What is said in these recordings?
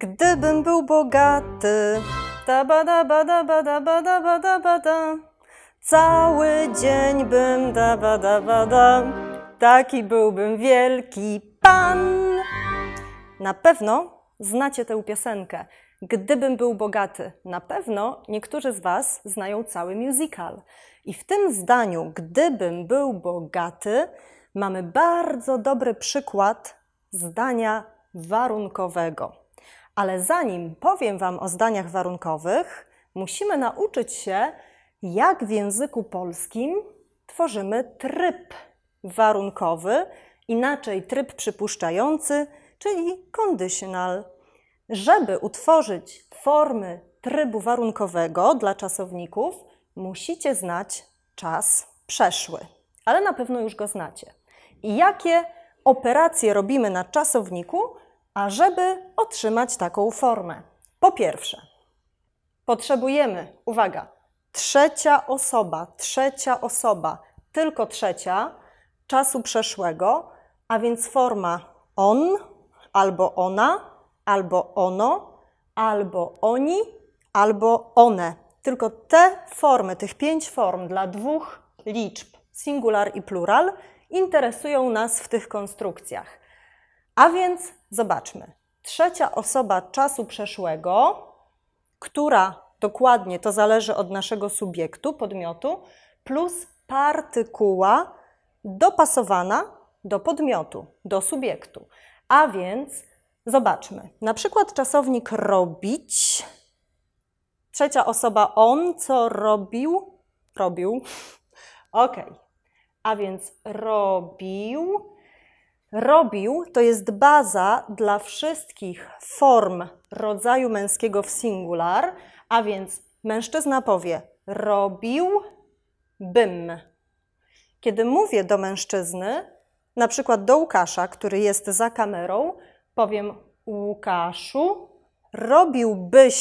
Gdybym był bogaty, da bada bada bada bada bada bada. Cały dzień bym da bada bada. Taki byłbym wielki pan. Na pewno znacie tę piosenkę. Gdybym był bogaty, na pewno niektórzy z Was znają cały musical. I w tym zdaniu, gdybym był bogaty, mamy bardzo dobry przykład zdania warunkowego. Ale zanim powiem Wam o zdaniach warunkowych, musimy nauczyć się, jak w języku polskim tworzymy tryb warunkowy, inaczej tryb przypuszczający, czyli conditional. Żeby utworzyć formy trybu warunkowego dla czasowników, musicie znać czas przeszły, ale na pewno już go znacie. I jakie operacje robimy na czasowniku, żeby otrzymać taką formę. Po pierwsze, potrzebujemy, uwaga, trzecia osoba, trzecia osoba, tylko trzecia czasu przeszłego, a więc forma on, albo ona, albo ono, albo oni, albo one. Tylko te formy, tych pięć form dla dwóch liczb, singular i plural, interesują nas w tych konstrukcjach. A więc zobaczmy. Trzecia osoba czasu przeszłego, która dokładnie to zależy od naszego subiektu, podmiotu, plus partykuła dopasowana do podmiotu, do subiektu. A więc zobaczmy. Na przykład czasownik robić. Trzecia osoba on, co robił? Robił. Ok. A więc robił Robił to jest baza dla wszystkich form rodzaju męskiego w singular, a więc mężczyzna powie robił bym. Kiedy mówię do mężczyzny, na przykład do Łukasza, który jest za kamerą, powiem Łukaszu, robiłbyś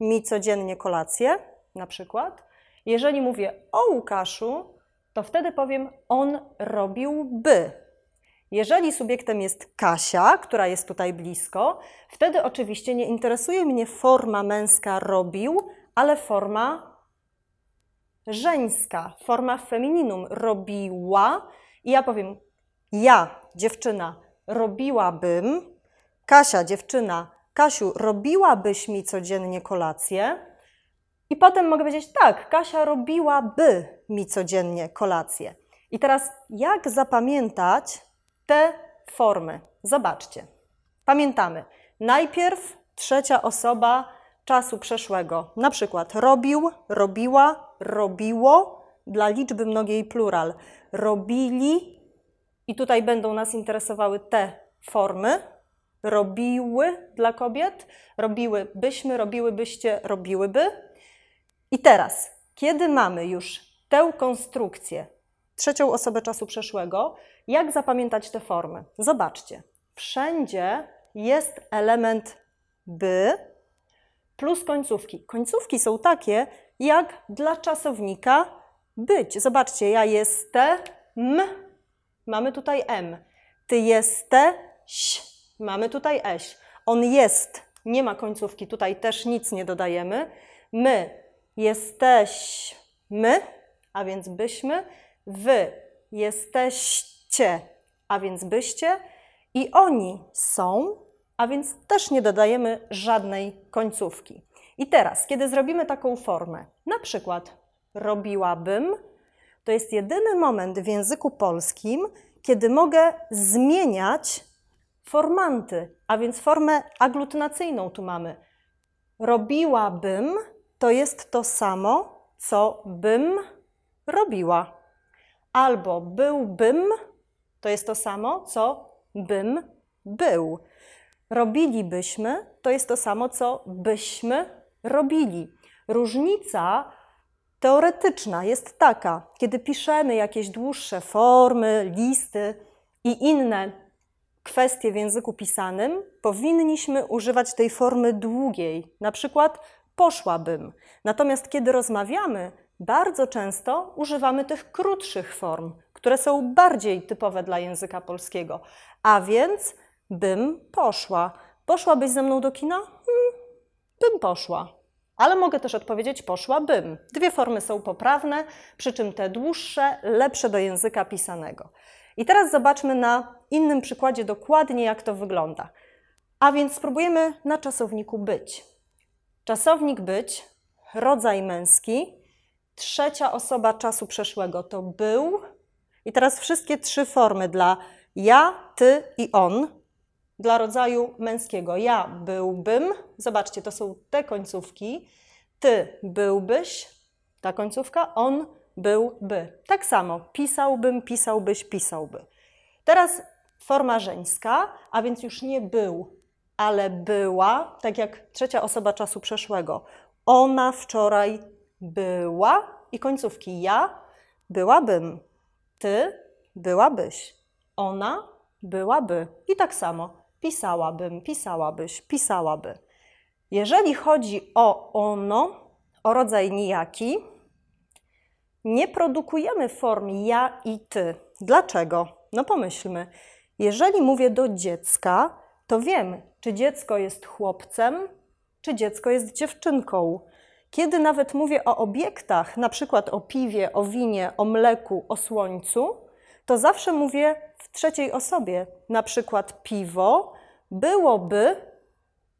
mi codziennie kolację, na przykład. Jeżeli mówię o Łukaszu, to wtedy powiem on robiłby jeżeli subiektem jest Kasia, która jest tutaj blisko, wtedy oczywiście nie interesuje mnie forma męska robił, ale forma żeńska, forma femininum robiła. I ja powiem, ja, dziewczyna, robiłabym, Kasia, dziewczyna, Kasiu, robiłabyś mi codziennie kolację? I potem mogę powiedzieć, tak, Kasia robiłaby mi codziennie kolację. I teraz, jak zapamiętać te formy. Zobaczcie. Pamiętamy. Najpierw trzecia osoba czasu przeszłego. Na przykład robił, robiła, robiło dla liczby mnogiej plural. Robili i tutaj będą nas interesowały te formy. Robiły dla kobiet, robiłybyśmy, robiłybyście, robiłyby. I teraz, kiedy mamy już tę konstrukcję, trzecią osobę czasu przeszłego, jak zapamiętać te formy? Zobaczcie, wszędzie jest element by plus końcówki. Końcówki są takie jak dla czasownika być. Zobaczcie, ja jestem, mamy tutaj m. Ty jesteś, mamy tutaj eś. On jest, nie ma końcówki, tutaj też nic nie dodajemy. My jesteśmy, a więc byśmy. Wy jesteście cie, a więc byście, i oni są, a więc też nie dodajemy żadnej końcówki. I teraz, kiedy zrobimy taką formę, na przykład robiłabym, to jest jedyny moment w języku polskim, kiedy mogę zmieniać formanty, a więc formę aglutynacyjną tu mamy. Robiłabym to jest to samo, co bym robiła. Albo byłbym to jest to samo, co bym był. Robilibyśmy to jest to samo, co byśmy robili. Różnica teoretyczna jest taka, kiedy piszemy jakieś dłuższe formy, listy i inne kwestie w języku pisanym, powinniśmy używać tej formy długiej, na przykład poszłabym. Natomiast kiedy rozmawiamy, bardzo często używamy tych krótszych form, które są bardziej typowe dla języka polskiego. A więc bym poszła. Poszłabyś ze mną do kina? Hmm, bym poszła. Ale mogę też odpowiedzieć poszłabym. Dwie formy są poprawne, przy czym te dłuższe lepsze do języka pisanego. I teraz zobaczmy na innym przykładzie dokładnie, jak to wygląda. A więc spróbujemy na czasowniku być. Czasownik być, rodzaj męski, trzecia osoba czasu przeszłego to był. I teraz wszystkie trzy formy dla ja, ty i on, dla rodzaju męskiego. Ja byłbym, zobaczcie, to są te końcówki. Ty byłbyś, ta końcówka, on byłby. Tak samo, pisałbym, pisałbyś, pisałby. Teraz forma żeńska, a więc już nie był, ale była, tak jak trzecia osoba czasu przeszłego. Ona wczoraj była i końcówki ja byłabym, ty byłabyś, ona byłaby i tak samo pisałabym, pisałabyś, pisałaby. Jeżeli chodzi o ono, o rodzaj nijaki, nie produkujemy form ja i ty. Dlaczego? No pomyślmy. Jeżeli mówię do dziecka, to wiem, czy dziecko jest chłopcem, czy dziecko jest dziewczynką. Kiedy nawet mówię o obiektach, na przykład o piwie, o winie, o mleku, o słońcu, to zawsze mówię w trzeciej osobie. Na przykład piwo byłoby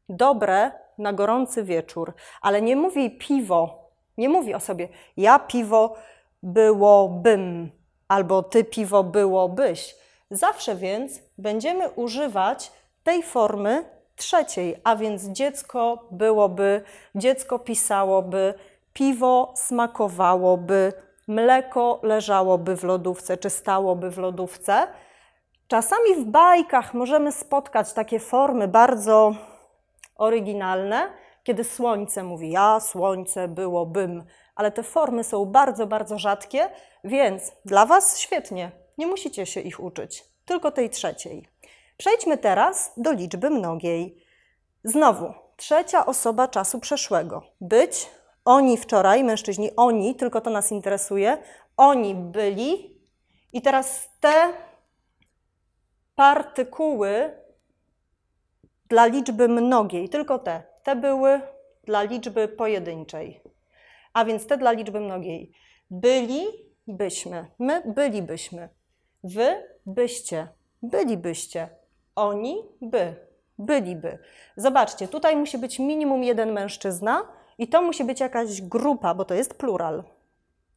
dobre na gorący wieczór, ale nie mówi piwo, nie mówi o sobie ja piwo byłobym albo ty piwo byłobyś. Zawsze więc będziemy używać tej formy trzeciej, a więc dziecko byłoby, dziecko pisałoby, piwo smakowałoby, mleko leżałoby w lodówce czy stałoby w lodówce. Czasami w bajkach możemy spotkać takie formy bardzo oryginalne, kiedy słońce mówi: Ja, słońce byłobym, ale te formy są bardzo, bardzo rzadkie, więc dla Was świetnie, nie musicie się ich uczyć, tylko tej trzeciej. Przejdźmy teraz do liczby mnogiej. Znowu, trzecia osoba czasu przeszłego. Być, oni wczoraj, mężczyźni, oni, tylko to nas interesuje, oni byli i teraz te partykuły dla liczby mnogiej, tylko te, te były dla liczby pojedynczej, a więc te dla liczby mnogiej. Byli, byśmy, my bylibyśmy, wy byście, bylibyście, oni by. Byliby. Zobaczcie, tutaj musi być minimum jeden mężczyzna i to musi być jakaś grupa, bo to jest plural.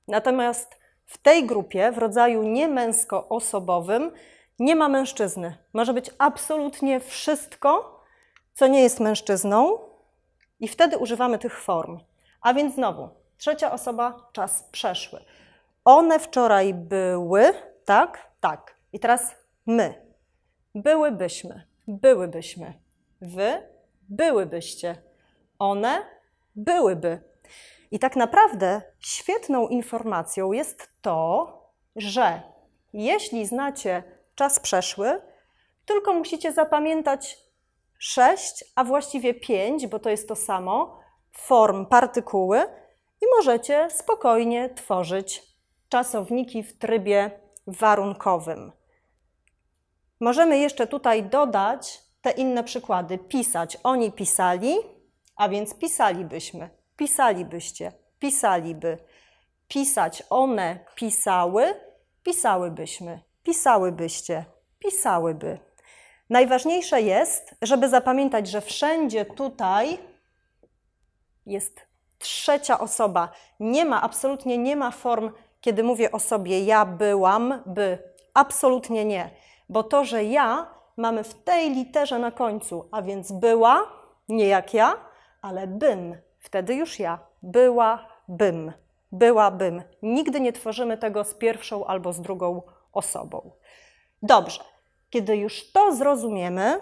Natomiast w tej grupie, w rodzaju niemęskoosobowym, nie ma mężczyzny. Może być absolutnie wszystko, co nie jest mężczyzną, i wtedy używamy tych form. A więc znowu, trzecia osoba, czas przeszły. One wczoraj były, tak, tak. I teraz my byłybyśmy, byłybyśmy. Wy byłybyście. One byłyby. I tak naprawdę świetną informacją jest to, że jeśli znacie czas przeszły, tylko musicie zapamiętać sześć, a właściwie pięć, bo to jest to samo, form partykuły i możecie spokojnie tworzyć czasowniki w trybie warunkowym. Możemy jeszcze tutaj dodać te inne przykłady. Pisać. Oni pisali, a więc pisalibyśmy, pisalibyście, pisaliby. Pisać. One pisały, pisałybyśmy, pisałybyście, pisałyby. Najważniejsze jest, żeby zapamiętać, że wszędzie tutaj jest trzecia osoba. Nie ma, absolutnie nie ma form, kiedy mówię o sobie ja byłam, by. Absolutnie nie. Bo to, że ja mamy w tej literze na końcu, a więc była, nie jak ja, ale bym. Wtedy już ja. Była, bym. Byłabym. Nigdy nie tworzymy tego z pierwszą albo z drugą osobą. Dobrze. Kiedy już to zrozumiemy,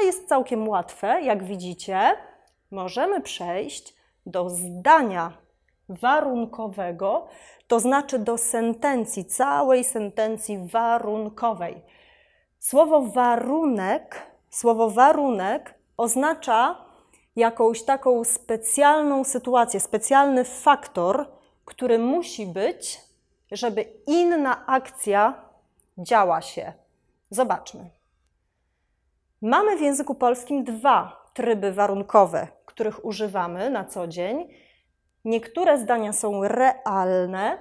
a jest całkiem łatwe, jak widzicie, możemy przejść do zdania warunkowego, to znaczy do sentencji, całej sentencji warunkowej. Słowo warunek, słowo warunek oznacza jakąś taką specjalną sytuację, specjalny faktor, który musi być, żeby inna akcja działa się. Zobaczmy. Mamy w języku polskim dwa tryby warunkowe, których używamy na co dzień. Niektóre zdania są realne,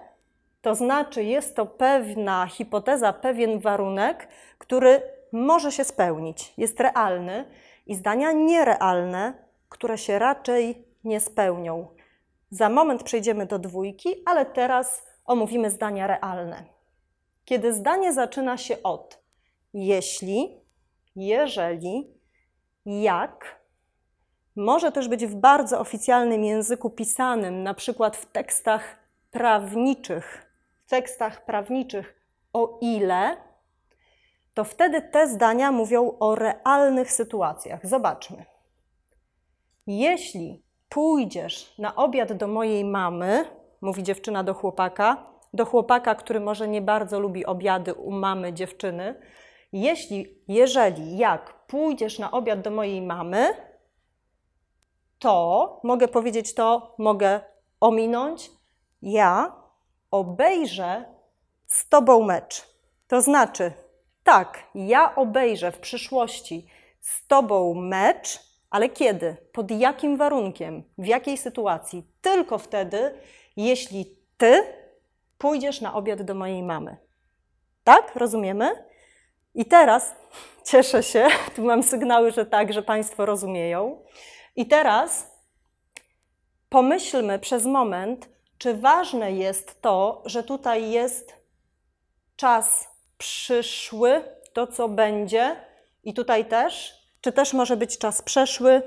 to znaczy, jest to pewna hipoteza, pewien warunek, który może się spełnić, jest realny i zdania nierealne, które się raczej nie spełnią. Za moment przejdziemy do dwójki, ale teraz omówimy zdania realne. Kiedy zdanie zaczyna się od jeśli, jeżeli, jak, może też być w bardzo oficjalnym języku pisanym, na przykład w tekstach prawniczych tekstach prawniczych o ile, to wtedy te zdania mówią o realnych sytuacjach. Zobaczmy. Jeśli pójdziesz na obiad do mojej mamy, mówi dziewczyna do chłopaka, do chłopaka, który może nie bardzo lubi obiady u mamy dziewczyny, jeśli, jeżeli, jak pójdziesz na obiad do mojej mamy, to mogę powiedzieć to, mogę ominąć. Ja obejrzę z Tobą mecz. To znaczy, tak, ja obejrzę w przyszłości z Tobą mecz, ale kiedy? Pod jakim warunkiem? W jakiej sytuacji? Tylko wtedy, jeśli Ty pójdziesz na obiad do mojej mamy. Tak? Rozumiemy? I teraz cieszę się, tu mam sygnały, że tak, że Państwo rozumieją. I teraz pomyślmy przez moment, czy ważne jest to, że tutaj jest czas przyszły, to co będzie, i tutaj też, czy też może być czas przeszły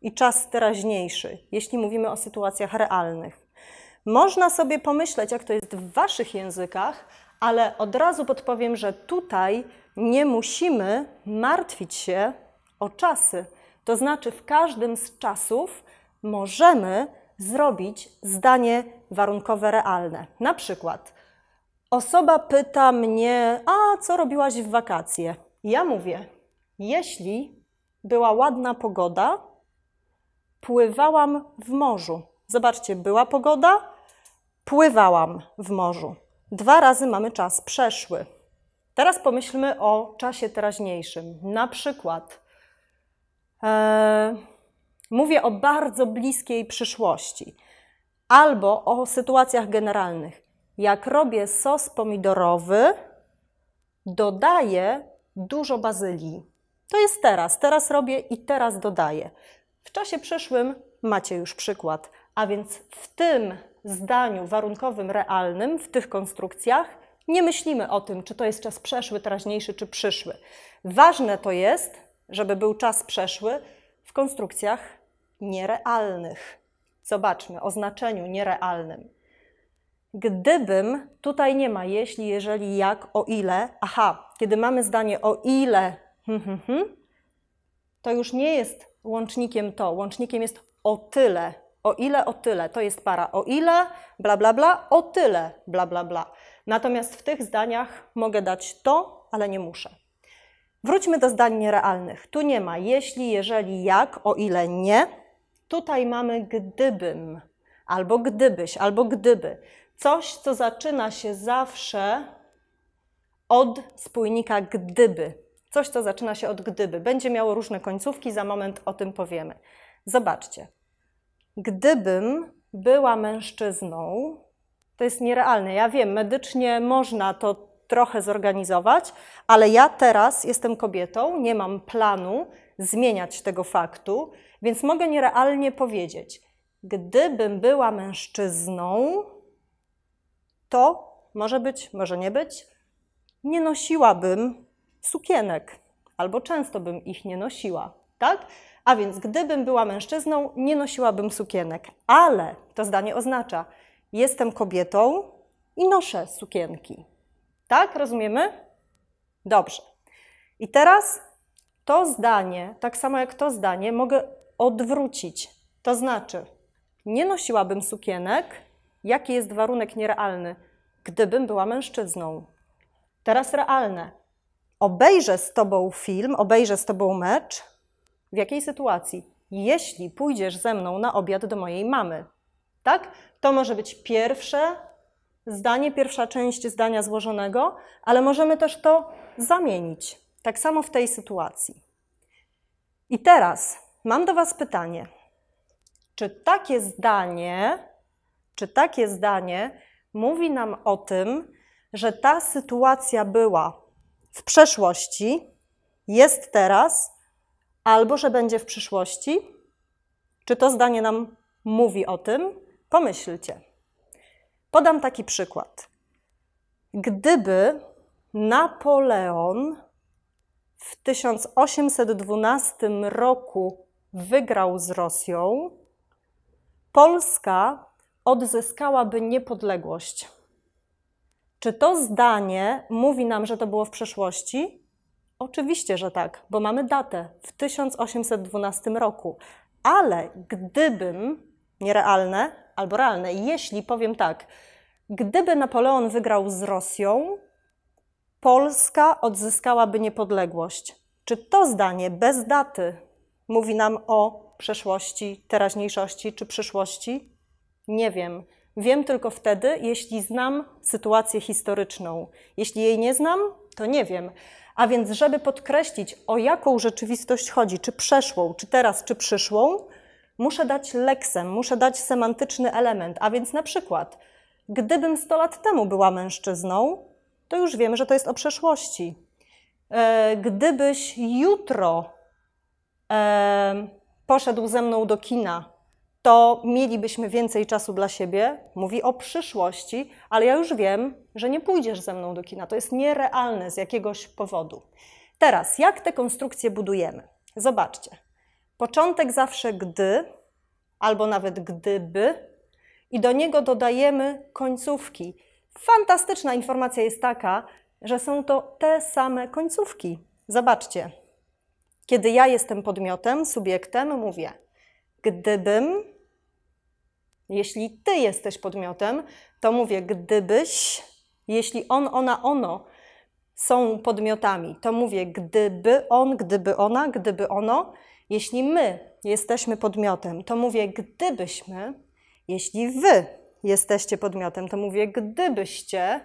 i czas teraźniejszy, jeśli mówimy o sytuacjach realnych. Można sobie pomyśleć, jak to jest w waszych językach, ale od razu podpowiem, że tutaj nie musimy martwić się o czasy. To znaczy, w każdym z czasów możemy zrobić zdanie warunkowe realne. Na przykład osoba pyta mnie: A co robiłaś w wakacje? Ja mówię: Jeśli była ładna pogoda, pływałam w morzu. Zobaczcie, była pogoda, pływałam w morzu. Dwa razy mamy czas przeszły. Teraz pomyślmy o czasie teraźniejszym. Na przykład. E, Mówię o bardzo bliskiej przyszłości albo o sytuacjach generalnych. Jak robię sos pomidorowy, dodaję dużo bazylii. To jest teraz, teraz robię i teraz dodaję. W czasie przyszłym macie już przykład, a więc w tym zdaniu warunkowym realnym, w tych konstrukcjach, nie myślimy o tym, czy to jest czas przeszły, teraźniejszy czy przyszły. Ważne to jest, żeby był czas przeszły w konstrukcjach nierealnych. Zobaczmy o znaczeniu nierealnym. Gdybym, tutaj nie ma jeśli, jeżeli, jak, o ile. Aha, kiedy mamy zdanie o ile, hmm, hmm, hmm, to już nie jest łącznikiem to. Łącznikiem jest o tyle. O ile, o tyle. To jest para o ile, bla, bla, bla, o tyle, bla, bla, bla. Natomiast w tych zdaniach mogę dać to, ale nie muszę. Wróćmy do zdań nierealnych. Tu nie ma jeśli, jeżeli, jak, o ile nie. Tutaj mamy gdybym, albo gdybyś, albo gdyby. Coś, co zaczyna się zawsze od spójnika gdyby. Coś, co zaczyna się od gdyby. Będzie miało różne końcówki, za moment o tym powiemy. Zobaczcie. Gdybym była mężczyzną, to jest nierealne. Ja wiem, medycznie można to trochę zorganizować, ale ja teraz jestem kobietą, nie mam planu, zmieniać tego faktu, więc mogę nierealnie powiedzieć, gdybym była mężczyzną, to może być, może nie być, nie nosiłabym sukienek, albo często bym ich nie nosiła, tak? A więc gdybym była mężczyzną, nie nosiłabym sukienek, ale to zdanie oznacza, jestem kobietą i noszę sukienki. Tak? Rozumiemy? Dobrze. I teraz to zdanie, tak samo jak to zdanie, mogę odwrócić. To znaczy, nie nosiłabym sukienek, jaki jest warunek nierealny, gdybym była mężczyzną. Teraz realne. Obejrzę z tobą film, obejrzę z tobą mecz. W jakiej sytuacji? Jeśli pójdziesz ze mną na obiad do mojej mamy, tak? To może być pierwsze zdanie, pierwsza część zdania złożonego, ale możemy też to zamienić. Tak samo w tej sytuacji. I teraz mam do Was pytanie. Czy takie zdanie, czy takie zdanie mówi nam o tym, że ta sytuacja była w przeszłości, jest teraz, albo że będzie w przyszłości? Czy to zdanie nam mówi o tym? Pomyślcie. Podam taki przykład. Gdyby Napoleon w 1812 roku wygrał z Rosją, Polska odzyskałaby niepodległość. Czy to zdanie mówi nam, że to było w przeszłości? Oczywiście, że tak, bo mamy datę w 1812 roku. Ale gdybym, nierealne albo realne, jeśli powiem tak, gdyby Napoleon wygrał z Rosją, Polska odzyskałaby niepodległość. Czy to zdanie bez daty mówi nam o przeszłości, teraźniejszości czy przyszłości? Nie wiem. Wiem tylko wtedy, jeśli znam sytuację historyczną. Jeśli jej nie znam, to nie wiem. A więc, żeby podkreślić, o jaką rzeczywistość chodzi, czy przeszłą, czy teraz, czy przyszłą, muszę dać leksem, muszę dać semantyczny element. A więc, na przykład, gdybym 100 lat temu była mężczyzną, to już wiemy, że to jest o przeszłości. E, gdybyś jutro e, poszedł ze mną do kina, to mielibyśmy więcej czasu dla siebie. Mówi o przyszłości, ale ja już wiem, że nie pójdziesz ze mną do kina. To jest nierealne z jakiegoś powodu. Teraz, jak te konstrukcje budujemy? Zobaczcie. Początek zawsze gdy, albo nawet gdyby, i do niego dodajemy końcówki. Fantastyczna informacja jest taka, że są to te same końcówki. Zobaczcie. Kiedy ja jestem podmiotem, subiektem, mówię: Gdybym, jeśli ty jesteś podmiotem, to mówię: Gdybyś, jeśli on, ona, ono są podmiotami, to mówię: Gdyby on, gdyby ona, gdyby ono. Jeśli my jesteśmy podmiotem, to mówię: Gdybyśmy, jeśli wy jesteście podmiotem, to mówię, gdybyście,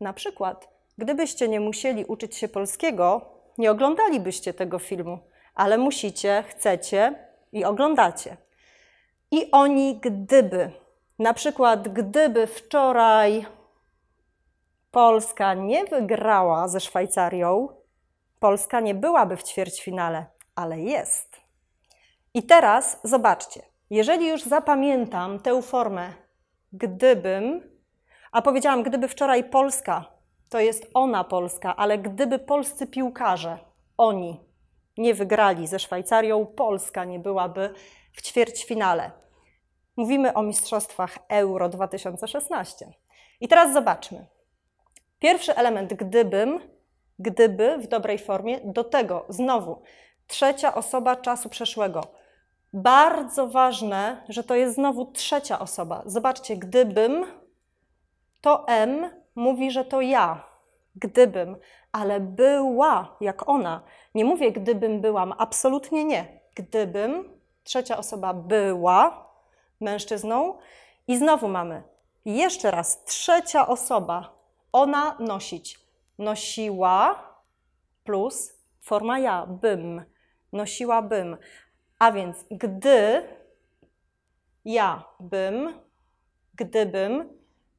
na przykład, gdybyście nie musieli uczyć się polskiego, nie oglądalibyście tego filmu, ale musicie, chcecie i oglądacie. I oni, gdyby, na przykład, gdyby wczoraj Polska nie wygrała ze Szwajcarią, Polska nie byłaby w ćwierćfinale, ale jest. I teraz zobaczcie, jeżeli już zapamiętam tę formę gdybym, a powiedziałam, gdyby wczoraj Polska, to jest ona Polska, ale gdyby polscy piłkarze, oni nie wygrali ze Szwajcarią, Polska nie byłaby w ćwierćfinale. Mówimy o Mistrzostwach Euro 2016. I teraz zobaczmy. Pierwszy element, gdybym, gdyby w dobrej formie, do tego znowu trzecia osoba czasu przeszłego bardzo ważne, że to jest znowu trzecia osoba. Zobaczcie, gdybym, to M mówi, że to ja. Gdybym, ale była jak ona. Nie mówię, gdybym byłam, absolutnie nie. Gdybym, trzecia osoba była mężczyzną i znowu mamy jeszcze raz trzecia osoba, ona nosić. Nosiła plus forma ja, bym. Nosiłabym. A więc gdy ja bym, gdybym,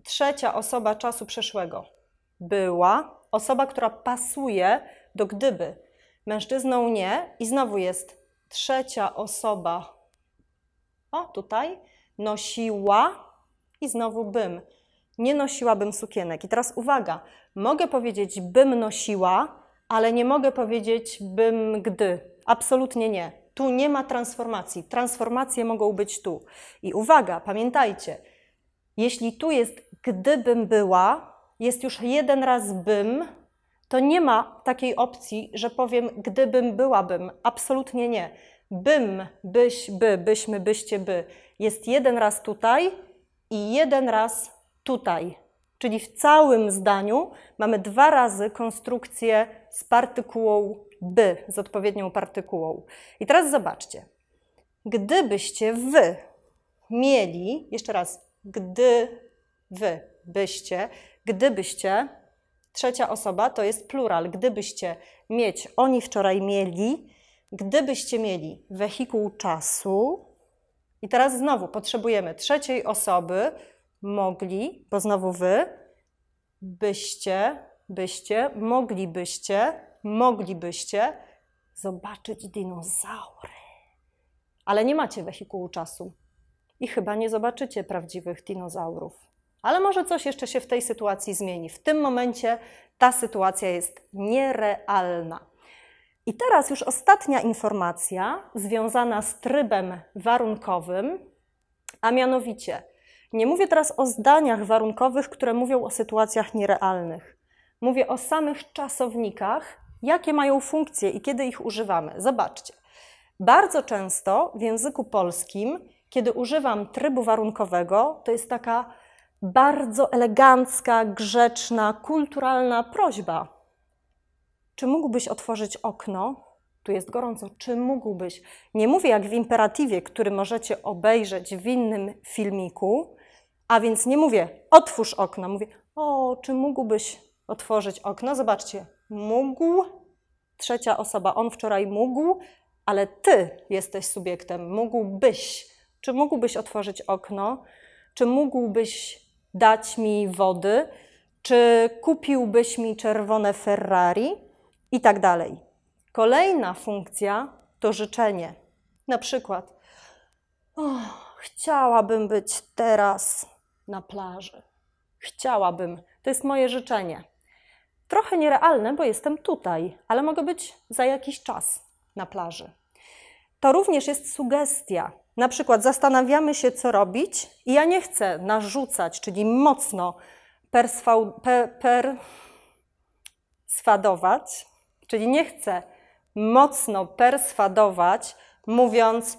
trzecia osoba czasu przeszłego była, osoba, która pasuje do gdyby. Mężczyzną nie i znowu jest trzecia osoba. O, tutaj nosiła i znowu bym. Nie nosiłabym sukienek. I teraz uwaga, mogę powiedzieć bym nosiła, ale nie mogę powiedzieć bym gdy. Absolutnie nie tu nie ma transformacji. Transformacje mogą być tu. I uwaga, pamiętajcie, jeśli tu jest gdybym była, jest już jeden raz bym, to nie ma takiej opcji, że powiem gdybym byłabym. Absolutnie nie. Bym, byś, by, byśmy, byście, by. Jest jeden raz tutaj i jeden raz tutaj. Czyli w całym zdaniu mamy dwa razy konstrukcję z partykułą by z odpowiednią partykułą. I teraz zobaczcie. Gdybyście wy mieli, jeszcze raz, gdy wy byście, gdybyście, trzecia osoba to jest plural, gdybyście mieć, oni wczoraj mieli, gdybyście mieli wehikuł czasu, i teraz znowu potrzebujemy trzeciej osoby, mogli, bo znowu wy, byście, byście, moglibyście, moglibyście zobaczyć dinozaury. Ale nie macie wehikułu czasu i chyba nie zobaczycie prawdziwych dinozaurów. Ale może coś jeszcze się w tej sytuacji zmieni. W tym momencie ta sytuacja jest nierealna. I teraz już ostatnia informacja związana z trybem warunkowym, a mianowicie nie mówię teraz o zdaniach warunkowych, które mówią o sytuacjach nierealnych. Mówię o samych czasownikach, Jakie mają funkcje i kiedy ich używamy? Zobaczcie. Bardzo często w języku polskim, kiedy używam trybu warunkowego, to jest taka bardzo elegancka, grzeczna, kulturalna prośba. Czy mógłbyś otworzyć okno? Tu jest gorąco. Czy mógłbyś? Nie mówię jak w imperatywie, który możecie obejrzeć w innym filmiku, a więc nie mówię otwórz okno, mówię o, czy mógłbyś otworzyć okno? Zobaczcie, mógł, trzecia osoba, on wczoraj mógł, ale ty jesteś subiektem, mógłbyś. Czy mógłbyś otworzyć okno? Czy mógłbyś dać mi wody? Czy kupiłbyś mi czerwone Ferrari? I tak dalej. Kolejna funkcja to życzenie. Na przykład, oh, chciałabym być teraz na plaży. Chciałabym. To jest moje życzenie. Trochę nierealne, bo jestem tutaj, ale mogę być za jakiś czas na plaży. To również jest sugestia. Na przykład zastanawiamy się, co robić, i ja nie chcę narzucać, czyli mocno perswadować, per, czyli nie chcę mocno perswadować, mówiąc: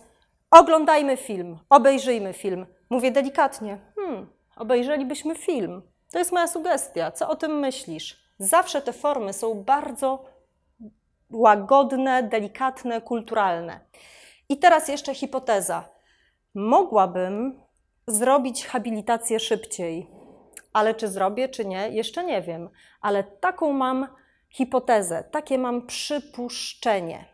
oglądajmy film, obejrzyjmy film. Mówię delikatnie: hmm, obejrzelibyśmy film. To jest moja sugestia. Co o tym myślisz? Zawsze te formy są bardzo łagodne, delikatne, kulturalne. I teraz jeszcze hipoteza. Mogłabym zrobić habilitację szybciej, ale czy zrobię, czy nie, jeszcze nie wiem. Ale taką mam hipotezę, takie mam przypuszczenie.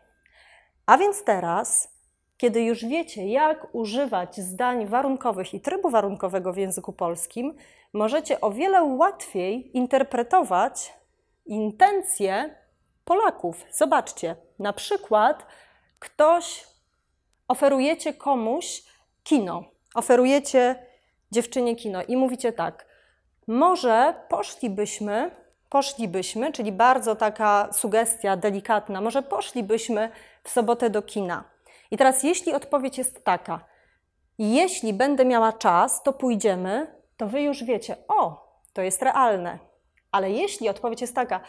A więc teraz, kiedy już wiecie, jak używać zdań warunkowych i trybu warunkowego w języku polskim, możecie o wiele łatwiej interpretować intencje Polaków. Zobaczcie, na przykład ktoś oferujecie komuś kino, oferujecie dziewczynie kino i mówicie tak, może poszlibyśmy, poszlibyśmy, czyli bardzo taka sugestia delikatna, może poszlibyśmy w sobotę do kina. I teraz jeśli odpowiedź jest taka, jeśli będę miała czas, to pójdziemy, to wy już wiecie, o, to jest realne. Ale jeśli odpowiedź jest taka,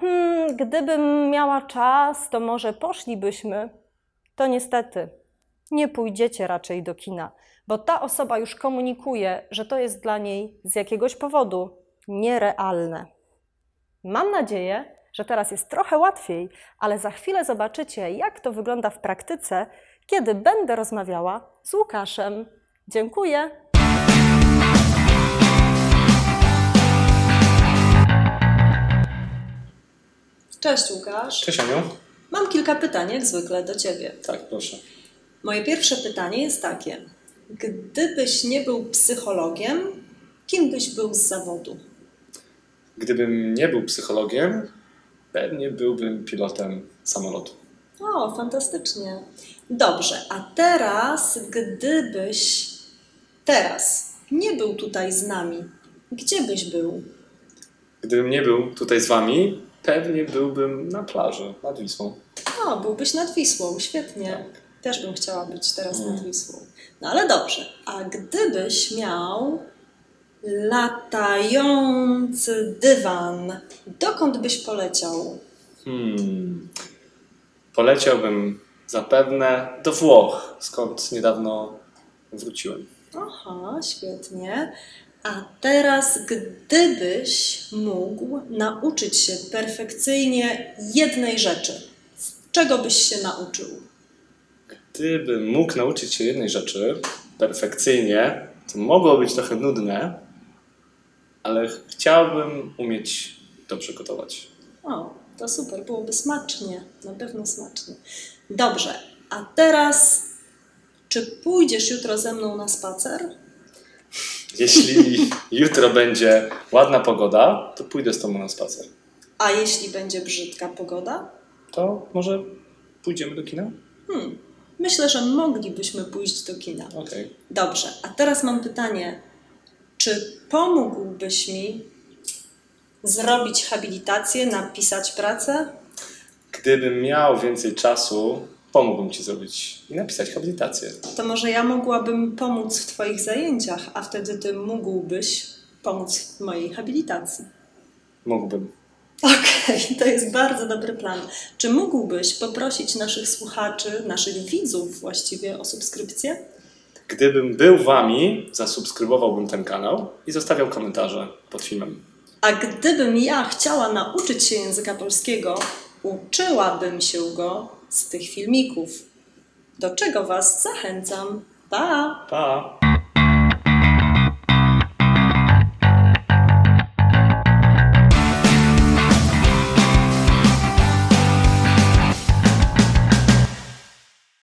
hmm, gdybym miała czas, to może poszlibyśmy, to niestety nie pójdziecie raczej do kina, bo ta osoba już komunikuje, że to jest dla niej z jakiegoś powodu nierealne. Mam nadzieję, że teraz jest trochę łatwiej, ale za chwilę zobaczycie, jak to wygląda w praktyce, kiedy będę rozmawiała z Łukaszem. Dziękuję! Cześć Łukasz. Cześć Aniu. Mam kilka pytań, jak zwykle, do Ciebie. Tak, proszę. Moje pierwsze pytanie jest takie. Gdybyś nie był psychologiem, kim byś był z zawodu? Gdybym nie był psychologiem, pewnie byłbym pilotem samolotu. O, fantastycznie. Dobrze, a teraz, gdybyś teraz nie był tutaj z nami, gdzie byś był? Gdybym nie był tutaj z wami, pewnie byłbym na plaży nad Wisłą. A, byłbyś nad Wisłą, świetnie. Tak. Też bym chciała być teraz hmm. nad mm. Wisłą. No ale dobrze. A gdybyś miał latający dywan, dokąd byś poleciał? Hmm. Poleciałbym zapewne do Włoch, skąd niedawno wróciłem. Aha, świetnie. A teraz, gdybyś mógł nauczyć się perfekcyjnie jednej rzeczy, czego byś się nauczył? Gdybym mógł nauczyć się jednej rzeczy perfekcyjnie, to mogło być trochę nudne, ale chciałbym umieć dobrze gotować. O, to super, byłoby smacznie, na pewno smacznie. Dobrze, a teraz, czy pójdziesz jutro ze mną na spacer? Jeśli jutro będzie ładna pogoda, to pójdę z tobą na spacer. A jeśli będzie brzydka pogoda? To może pójdziemy do kina? Hmm. Myślę, że moglibyśmy pójść do kina. Okay. Dobrze, a teraz mam pytanie. Czy pomógłbyś mi zrobić habilitację, napisać pracę? Gdybym miał więcej czasu, pomógłbym Ci zrobić i napisać habilitację. To może ja mogłabym pomóc w Twoich zajęciach, a wtedy Ty mógłbyś pomóc w mojej habilitacji. Mógłbym. Okej, okay, to jest bardzo dobry plan. Czy mógłbyś poprosić naszych słuchaczy, naszych widzów właściwie o subskrypcję? Gdybym był Wami, zasubskrybowałbym ten kanał i zostawiał komentarze pod filmem. A gdybym ja chciała nauczyć się języka polskiego, uczyłabym się go z tych filmików. Do czego Was zachęcam. Pa! Pa!